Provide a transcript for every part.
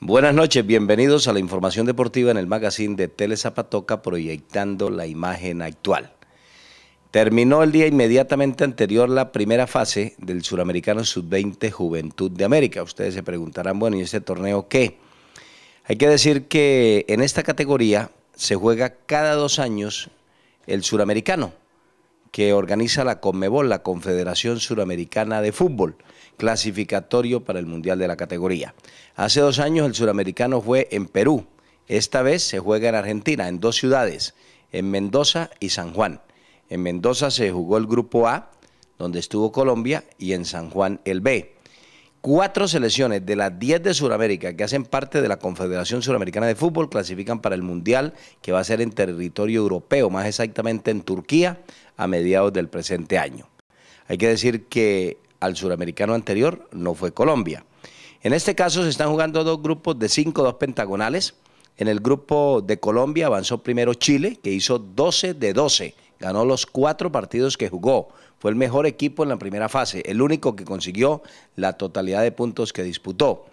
Buenas noches, bienvenidos a la información deportiva en el magazine de Zapatoca proyectando la imagen actual. Terminó el día inmediatamente anterior la primera fase del Suramericano Sub-20 Juventud de América. Ustedes se preguntarán, bueno, ¿y este torneo qué? Hay que decir que en esta categoría se juega cada dos años el Suramericano que organiza la CONMEBOL, la Confederación Suramericana de Fútbol, clasificatorio para el Mundial de la categoría. Hace dos años el suramericano fue en Perú, esta vez se juega en Argentina, en dos ciudades, en Mendoza y San Juan. En Mendoza se jugó el Grupo A, donde estuvo Colombia, y en San Juan el B. Cuatro selecciones de las diez de Sudamérica que hacen parte de la Confederación Suramericana de Fútbol clasifican para el Mundial que va a ser en territorio europeo, más exactamente en Turquía, a mediados del presente año. Hay que decir que al suramericano anterior no fue Colombia. En este caso se están jugando dos grupos de cinco, dos pentagonales. En el grupo de Colombia avanzó primero Chile, que hizo 12 de 12. Ganó los cuatro partidos que jugó. Fue el mejor equipo en la primera fase, el único que consiguió la totalidad de puntos que disputó.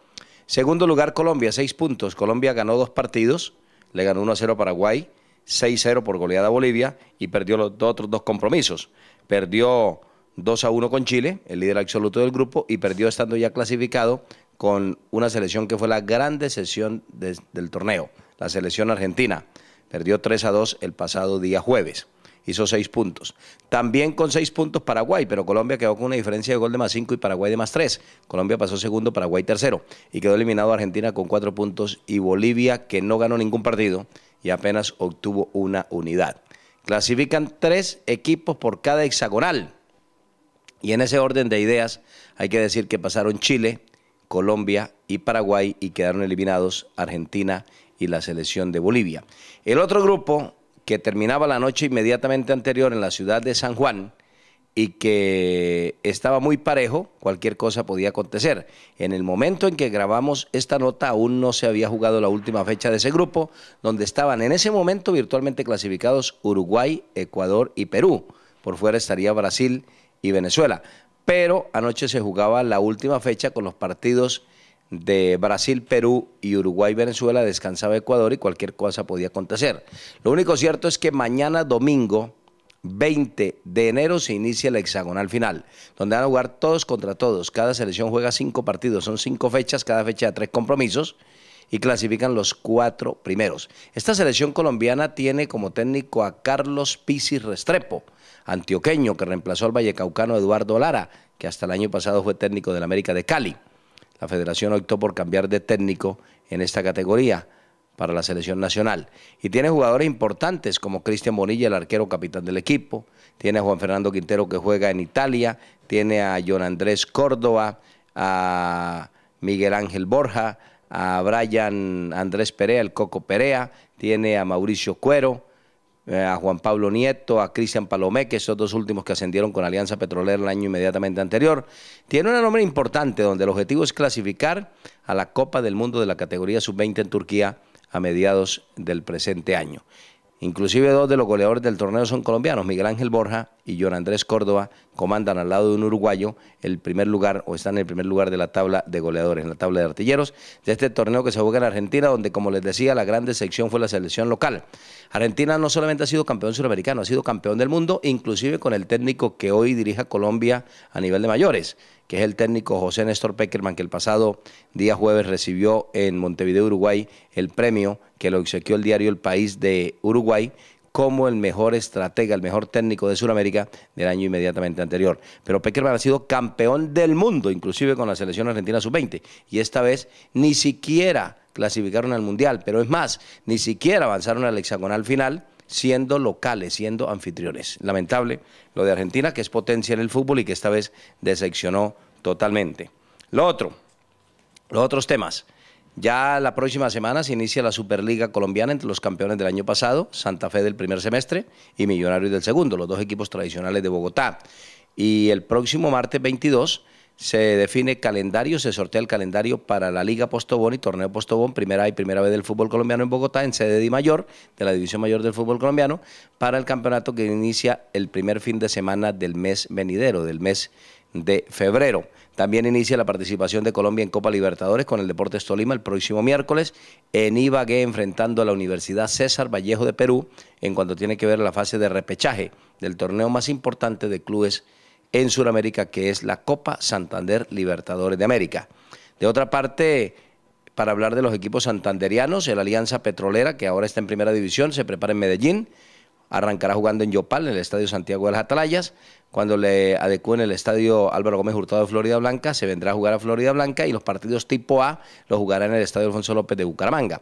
Segundo lugar, Colombia, seis puntos. Colombia ganó dos partidos, le ganó 1 a 0 a Paraguay, 6-0 por goleada a Bolivia y perdió los otros dos compromisos. Perdió 2 a 1 con Chile, el líder absoluto del grupo, y perdió estando ya clasificado con una selección que fue la grande sesión del torneo, la selección argentina. Perdió 3 a 2 el pasado día jueves hizo seis puntos. También con seis puntos Paraguay, pero Colombia quedó con una diferencia de gol de más cinco y Paraguay de más tres. Colombia pasó segundo, Paraguay tercero. Y quedó eliminado Argentina con cuatro puntos y Bolivia, que no ganó ningún partido y apenas obtuvo una unidad. Clasifican tres equipos por cada hexagonal. Y en ese orden de ideas hay que decir que pasaron Chile, Colombia y Paraguay y quedaron eliminados Argentina y la selección de Bolivia. El otro grupo que terminaba la noche inmediatamente anterior en la ciudad de San Juan y que estaba muy parejo, cualquier cosa podía acontecer. En el momento en que grabamos esta nota aún no se había jugado la última fecha de ese grupo, donde estaban en ese momento virtualmente clasificados Uruguay, Ecuador y Perú. Por fuera estaría Brasil y Venezuela. Pero anoche se jugaba la última fecha con los partidos de Brasil, Perú y Uruguay, Venezuela descansaba Ecuador y cualquier cosa podía acontecer. Lo único cierto es que mañana domingo 20 de enero se inicia la hexagonal final, donde van a jugar todos contra todos. Cada selección juega cinco partidos, son cinco fechas, cada fecha de tres compromisos y clasifican los cuatro primeros. Esta selección colombiana tiene como técnico a Carlos Pisis Restrepo, antioqueño que reemplazó al vallecaucano Eduardo Lara, que hasta el año pasado fue técnico del América de Cali la federación optó por cambiar de técnico en esta categoría para la selección nacional. Y tiene jugadores importantes como Cristian Bonilla, el arquero capitán del equipo, tiene a Juan Fernando Quintero que juega en Italia, tiene a John Andrés Córdoba, a Miguel Ángel Borja, a Brian Andrés Perea, el Coco Perea, tiene a Mauricio Cuero, eh, a Juan Pablo Nieto, a Cristian Palomeque... que esos dos últimos que ascendieron con Alianza Petrolera el año inmediatamente anterior. Tiene una nombre importante donde el objetivo es clasificar a la Copa del Mundo de la categoría sub-20 en Turquía a mediados del presente año. Inclusive dos de los goleadores del torneo son colombianos, Miguel Ángel Borja y John Andrés Córdoba comandan al lado de un uruguayo el primer lugar o están en el primer lugar de la tabla de goleadores, en la tabla de artilleros de este torneo que se juega en Argentina, donde como les decía, la gran sección fue la selección local. Argentina no solamente ha sido campeón suramericano, ha sido campeón del mundo, inclusive con el técnico que hoy dirige a Colombia a nivel de mayores, que es el técnico José Néstor Peckerman, que el pasado día jueves recibió en Montevideo, Uruguay, el premio que lo obsequió el diario El País de Uruguay como el mejor estratega, el mejor técnico de Sudamérica del año inmediatamente anterior. Pero Peckerman ha sido campeón del mundo, inclusive con la selección argentina sub-20, y esta vez ni siquiera clasificaron al Mundial, pero es más, ni siquiera avanzaron al hexagonal final siendo locales, siendo anfitriones. Lamentable lo de Argentina, que es potencia en el fútbol y que esta vez decepcionó totalmente. Lo otro, los otros temas. Ya la próxima semana se inicia la Superliga Colombiana entre los campeones del año pasado, Santa Fe del primer semestre y Millonarios del segundo, los dos equipos tradicionales de Bogotá. Y el próximo martes 22 se define calendario, se sortea el calendario para la Liga Postobón y Torneo Postobón, primera y primera vez del fútbol colombiano en Bogotá, en sede de mayor, de la División Mayor del Fútbol Colombiano, para el campeonato que inicia el primer fin de semana del mes venidero, del mes de febrero. También inicia la participación de Colombia en Copa Libertadores con el Deportes Tolima el próximo miércoles en Ibagué enfrentando a la Universidad César Vallejo de Perú en cuanto tiene que ver la fase de repechaje del torneo más importante de clubes en Sudamérica, que es la Copa Santander Libertadores de América. De otra parte, para hablar de los equipos santanderianos, el Alianza Petrolera, que ahora está en primera división, se prepara en Medellín, arrancará jugando en Yopal, en el Estadio Santiago de las Atalayas. Cuando le adecúen el Estadio Álvaro Gómez Hurtado de Florida Blanca, se vendrá a jugar a Florida Blanca y los partidos tipo A los jugará en el Estadio Alfonso López de Bucaramanga.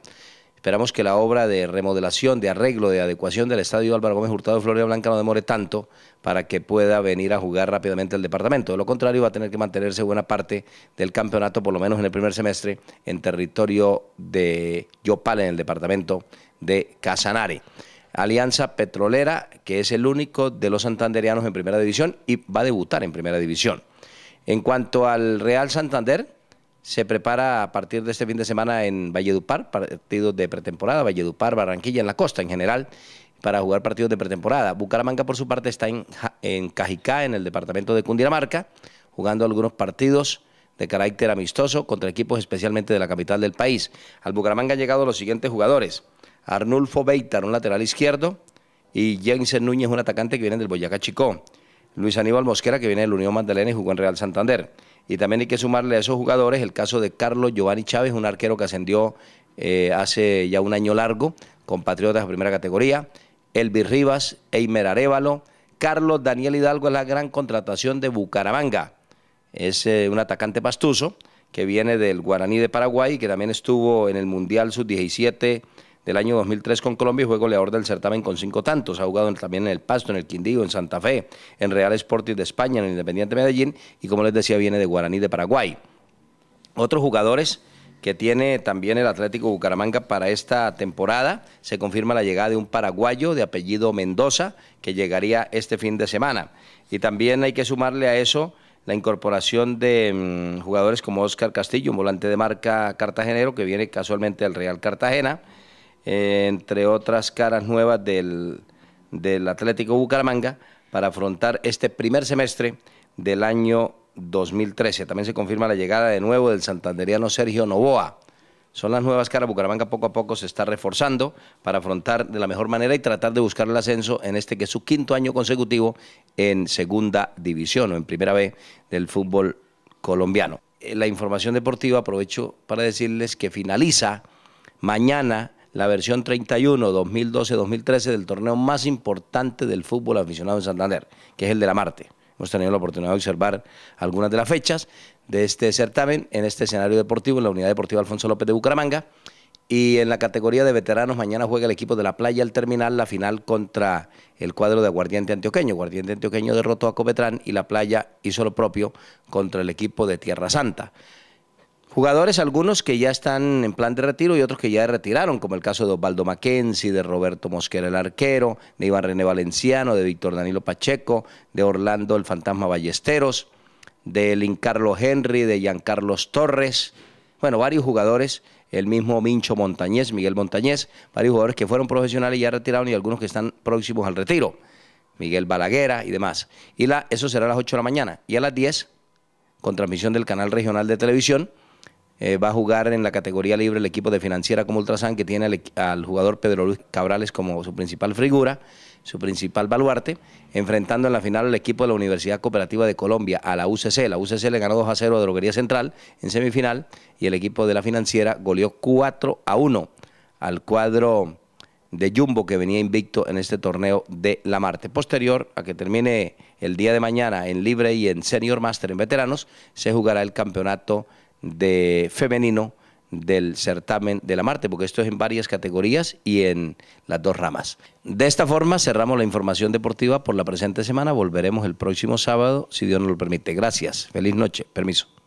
Esperamos que la obra de remodelación, de arreglo, de adecuación del estadio Álvaro Gómez Hurtado de Florida Blanca no demore tanto para que pueda venir a jugar rápidamente el departamento. De lo contrario, va a tener que mantenerse buena parte del campeonato, por lo menos en el primer semestre, en territorio de Yopal, en el departamento de Casanare. Alianza Petrolera, que es el único de los santanderianos en primera división y va a debutar en primera división. En cuanto al Real Santander, se prepara a partir de este fin de semana en Valledupar, ...partido de pretemporada, Valledupar, Barranquilla, en la costa en general, para jugar partidos de pretemporada. Bucaramanga, por su parte, está en, en Cajicá, en el departamento de Cundinamarca, jugando algunos partidos de carácter amistoso contra equipos especialmente de la capital del país. Al Bucaramanga han llegado los siguientes jugadores. Arnulfo Beitar, un lateral izquierdo, y Jensen Núñez, un atacante que viene del Boyacá Chicó. Luis Aníbal Mosquera, que viene del Unión Magdalena y jugó en Real Santander. Y también hay que sumarle a esos jugadores el caso de Carlos Giovanni Chávez, un arquero que ascendió eh, hace ya un año largo, con Patriotas de primera categoría. Elvis Rivas, Eimer Arevalo, Carlos Daniel Hidalgo es la gran contratación de Bucaramanga. Es eh, un atacante pastuso que viene del Guaraní de Paraguay, y que también estuvo en el Mundial Sub-17 del año 2003 con Colombia y fue goleador del certamen con cinco tantos. Ha jugado también en El Pasto, en el Quindío, en Santa Fe, en Real Sporting de España, en el Independiente Medellín y como les decía viene de Guaraní de Paraguay. Otros jugadores que tiene también el Atlético Bucaramanga para esta temporada. Se confirma la llegada de un paraguayo de apellido Mendoza que llegaría este fin de semana. Y también hay que sumarle a eso la incorporación de mm, jugadores como Oscar Castillo, un volante de marca cartagenero que viene casualmente del Real Cartagena. Eh, entre otras caras nuevas del, del Atlético Bucaramanga, para afrontar este primer semestre del año 2013. También se confirma la llegada de nuevo del santanderiano Sergio Novoa. Son las nuevas caras. Bucaramanga poco a poco se está reforzando para afrontar de la mejor manera y tratar de buscar el ascenso en este que es su quinto año consecutivo en segunda división o en primera B del fútbol colombiano. Eh, la información deportiva aprovecho para decirles que finaliza mañana la versión 31 2012-2013 del torneo más importante del fútbol aficionado en Santander, que es el de la Marte. Hemos tenido la oportunidad de observar algunas de las fechas de este certamen en este escenario deportivo, en la Unidad Deportiva Alfonso López de Bucaramanga. Y en la categoría de veteranos, mañana juega el equipo de la playa al terminal la final contra el cuadro de Aguardiente Antioqueño. Aguardiente Antioqueño derrotó a Copetrán y la playa hizo lo propio contra el equipo de Tierra Santa. Jugadores algunos que ya están en plan de retiro y otros que ya retiraron, como el caso de Osvaldo Mackenzie, de Roberto Mosquera el arquero, de Iván René Valenciano, de Víctor Danilo Pacheco, de Orlando el Fantasma Ballesteros, de Carlos Henry, de Giancarlos Torres, bueno, varios jugadores, el mismo Mincho Montañez, Miguel Montañés, varios jugadores que fueron profesionales y ya retiraron y algunos que están próximos al retiro, Miguel Balaguera y demás. Y la, eso será a las 8 de la mañana y a las 10, con transmisión del canal regional de televisión eh, va a jugar en la categoría libre el equipo de Financiera como Ultrasan, que tiene al, jugador Pedro Luis Cabrales como su principal figura, su principal baluarte, enfrentando en la final al equipo de la Universidad Cooperativa de Colombia, a la UCC. La UCC le ganó 2 a 0 a Droguería Central en semifinal y el equipo de la Financiera goleó 4 a 1 al cuadro de Jumbo que venía invicto en este torneo de la Marte. Posterior a que termine el día de mañana en libre y en senior master en veteranos, se jugará el campeonato de femenino del certamen de la Marte, porque esto es en varias categorías y en las dos ramas. De esta forma cerramos la información deportiva por la presente semana. Volveremos el próximo sábado, si Dios nos lo permite. Gracias. Feliz noche. Permiso.